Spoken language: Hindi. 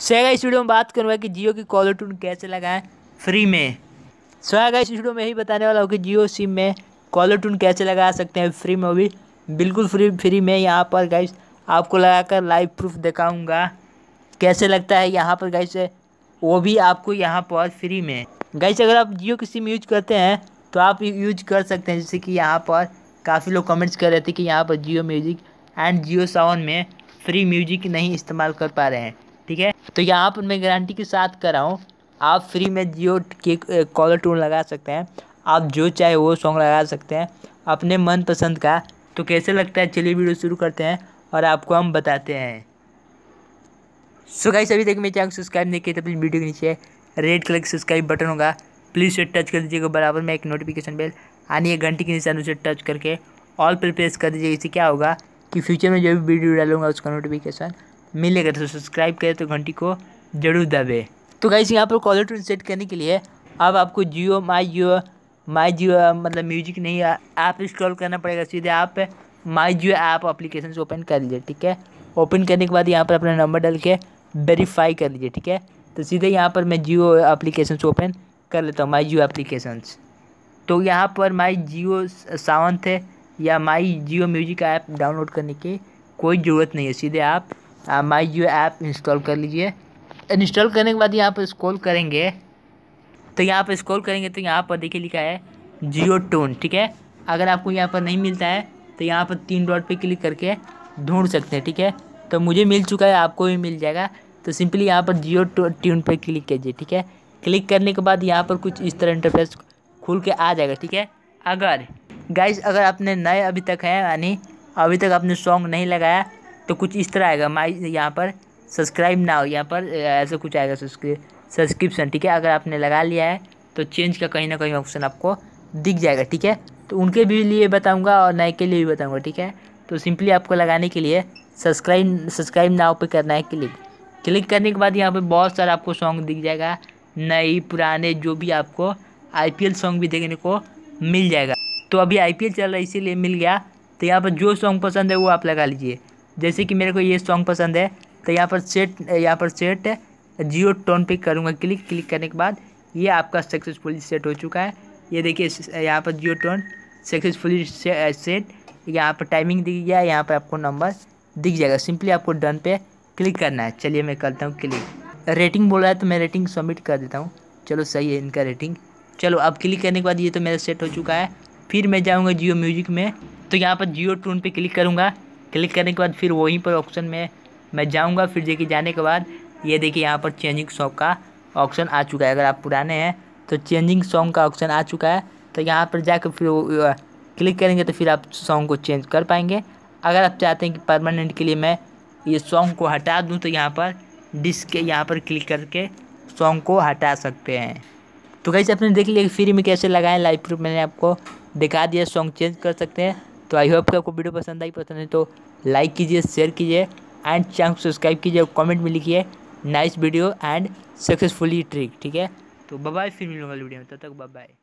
सोएगा इस वीडियो में बात करूँगा कि जियो की कॉलर ट्यून कैसे लगाएं फ्री में सोएगा इस वीडियो में यही बताने वाला हूँ कि जियो सिम में कॉलर ट्यून कैसे लगा सकते हैं फ्री में भी बिल्कुल फ्री फ्री में यहाँ पर गाइस आपको लगाकर लाइव प्रूफ दिखाऊंगा कैसे लगता है यहाँ पर गाइस वो भी आपको यहाँ पर फ्री में गाइस अगर आप जियो की सिम यूज करते हैं तो आप यूज कर सकते हैं जैसे कि यहाँ पर काफ़ी लोग कमेंट्स कर रहे थे कि यहाँ पर जियो म्यूज़िक एंड जियो सावन में फ्री म्यूजिक नहीं इस्तेमाल कर पा रहे हैं तो यहाँ पर मैं गारंटी के साथ कर रहा हूँ आप फ्री में जियो के कॉलर टून लगा सकते हैं आप जो चाहे वो सॉन्ग लगा सकते हैं अपने मनपसंद का तो कैसे लगता है चलिए वीडियो शुरू करते हैं और आपको हम बताते हैं सो सुखाई सभी तक मेरे चैनल को सब्सक्राइब नहीं किया तो प्लीज़ वीडियो के नीचे रेड कलर का सब्सक्राइब बटन होगा प्लीज़ उसे टच कर दीजिएगा बराबर में एक नोटिफिकेशन बेल आनी है घंटी के निशान उसे टच करके ऑल पर प्रेस कर दीजिएगा इससे क्या होगा कि फ्यूचर में जो भी वीडियो डालूंगा उसका नोटिफिकेशन मिलेगा तो सब्सक्राइब करें तो घंटी को जरूर दबे तो गाइस यहाँ पर कॉलर ट्यून सेट करने के लिए अब आपको जियो माई जियो माई जियो मतलब म्यूजिक नहीं ऐप इंस्टॉल करना पड़ेगा सीधे आप माई जियो ऐप अप्लीकेशन से ओपन कर लीजिए ठीक है ओपन करने के बाद यहाँ पर अपना नंबर डाल के वेरीफाई कर लीजिए ठीक है तो सीधे यहाँ पर मैं जियो एप्लीकेशन से ओपन कर लेता हूँ माई जियो एप्लीकेशंस तो यहाँ पर माई जियो सावंत है या my Jio music app download करने की कोई ज़रूरत नहीं है सीधे आप माई यू ऐप इंस्टॉल कर लीजिए इंस्टॉल करने के बाद यहाँ पर स्क्रॉल करेंगे तो यहाँ पर स्क्रॉल करेंगे तो यहाँ पर देखिए लिखा है जियो टोन ठीक है अगर आपको यहाँ पर नहीं मिलता है तो यहाँ पर तीन डॉट पे क्लिक करके ढूंढ सकते हैं ठीक है तो मुझे मिल चुका है आपको भी मिल जाएगा तो सिंपली यहाँ पर जियो ट्यून पर क्लिक कीजिए ठीक है क्लिक करने के बाद यहाँ पर कुछ इस तरह इंटरफेस खुल के आ जाएगा ठीक है अगर गाइज अगर आपने नए अभी तक हैं यानी अभी तक आपने सॉन्ग नहीं लगाया तो कुछ इस तरह आएगा माई यहाँ पर सब्सक्राइब ना हो यहाँ पर ऐसा कुछ आएगा सब्सक्रिप्शन ठीक है अगर आपने लगा लिया है तो चेंज का कहीं ना कहीं ऑप्शन आपको दिख जाएगा ठीक है तो उनके भी लिए बताऊँगा और नए के लिए भी बताऊँगा ठीक है तो सिंपली आपको लगाने के लिए सब्सक्राइब सब्सक्राइब नाव पर करना है क्लिक क्लिक करने के बाद यहाँ पर बहुत सारा आपको सॉन्ग दिख जाएगा नई पुराने जो भी आपको आईपीएल सॉन्ग भी देखने को मिल जाएगा तो अभी आईपीएल चल रहा है इसीलिए मिल गया तो यहाँ पर जो सॉन्ग पसंद है वो आप लगा लीजिए जैसे कि मेरे को ये सॉन्ग पसंद है तो यहाँ पर सेट यहाँ पर सेट जियो टोन पे करूँगा क्लिक क्लिक करने के बाद ये आपका सक्सेसफुली सेट हो चुका है ये देखिए यहाँ पर जियो टोन सक्सेसफुली सेट यहाँ पर टाइमिंग दिख गया यहाँ पर आपको नंबर दिख जाएगा सिंपली आपको डन पे क्लिक करना है चलिए मैं करता हूँ क्लिक रेटिंग बोल रहा है तो मैं रेटिंग सबमिट कर देता हूँ चलो सही है इनका रेटिंग चलो अब क्लिक करने के बाद ये तो मेरा सेट हो चुका है फिर मैं जाऊँगा जियो म्यूजिक में तो यहाँ पर जियो टोन पर क्लिक करूँगा क्लिक करने के बाद फिर वहीं पर ऑप्शन में मैं जाऊँगा फिर देखिए जाने के बाद ये देखिए यहाँ पर चेंजिंग सॉन्ग का ऑप्शन आ चुका है अगर आप पुराने हैं तो चेंजिंग सॉन्ग का ऑप्शन आ चुका है तो यहाँ पर जाकर फिर क्लिक करेंगे तो फिर आप सॉन्ग को चेंज कर पाएंगे अगर आप चाहते हैं कि परमानेंट के लिए मैं ये सॉन्ग को हटा दूँ तो यहाँ पर डिस्क के यहाँ पर क्लिक करके सॉन्ग को हटा सकते हैं तो कैसे आपने देख लिया फ्री में कैसे लगाएं लाइव प्रूफ मैंने आपको दिखा दिया सॉन्ग चेंज कर सकते हैं तो आई होप कि आपको वीडियो पसंद आई पसंद है तो लाइक कीजिए शेयर कीजिए एंड चैनल सब्सक्राइब कीजिए और कॉमेंट में लिखिए nice video and successfully trick ठीक है तो बाय फिर मिलूंगा वीडियो में तब तक बाय